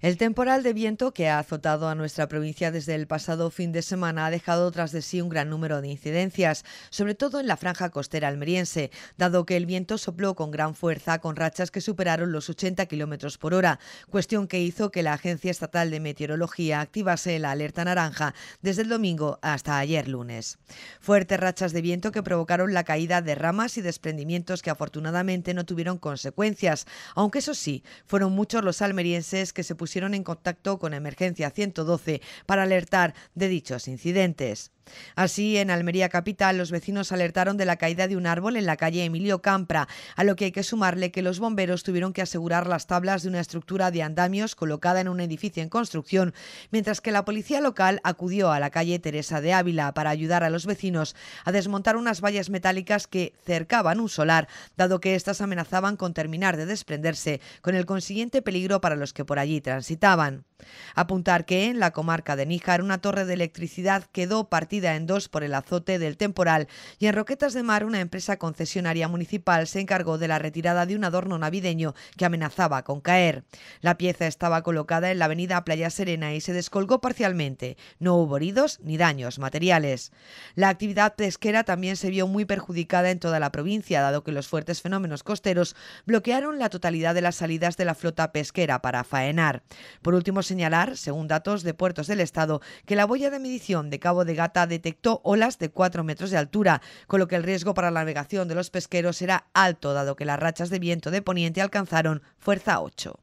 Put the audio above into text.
El temporal de viento que ha azotado a nuestra provincia desde el pasado fin de semana ha dejado tras de sí un gran número de incidencias, sobre todo en la franja costera almeriense, dado que el viento sopló con gran fuerza con rachas que superaron los 80 kilómetros por hora, cuestión que hizo que la Agencia Estatal de Meteorología activase la alerta naranja desde el domingo hasta ayer lunes. Fuertes rachas de viento que provocaron la caída de ramas y desprendimientos que afortunadamente no tuvieron consecuencias, aunque eso sí, fueron muchos los almerienses que se pusieron pusieron en contacto con Emergencia 112 para alertar de dichos incidentes. Así, en Almería Capital, los vecinos alertaron de la caída de un árbol en la calle Emilio Campra, a lo que hay que sumarle que los bomberos tuvieron que asegurar las tablas de una estructura de andamios colocada en un edificio en construcción, mientras que la policía local acudió a la calle Teresa de Ávila para ayudar a los vecinos a desmontar unas vallas metálicas que cercaban un solar, dado que éstas amenazaban con terminar de desprenderse, con el consiguiente peligro para los que por allí transitaban transitaban. Apuntar que en la comarca de Níjar una torre de electricidad quedó partida en dos por el azote del temporal y en Roquetas de Mar una empresa concesionaria municipal se encargó de la retirada de un adorno navideño que amenazaba con caer. La pieza estaba colocada en la avenida Playa Serena y se descolgó parcialmente. No hubo heridos ni daños materiales. La actividad pesquera también se vio muy perjudicada en toda la provincia, dado que los fuertes fenómenos costeros bloquearon la totalidad de las salidas de la flota pesquera para faenar. Por último, señalar, según datos de puertos del Estado, que la boya de medición de Cabo de Gata detectó olas de 4 metros de altura, con lo que el riesgo para la navegación de los pesqueros era alto, dado que las rachas de viento de poniente alcanzaron fuerza 8.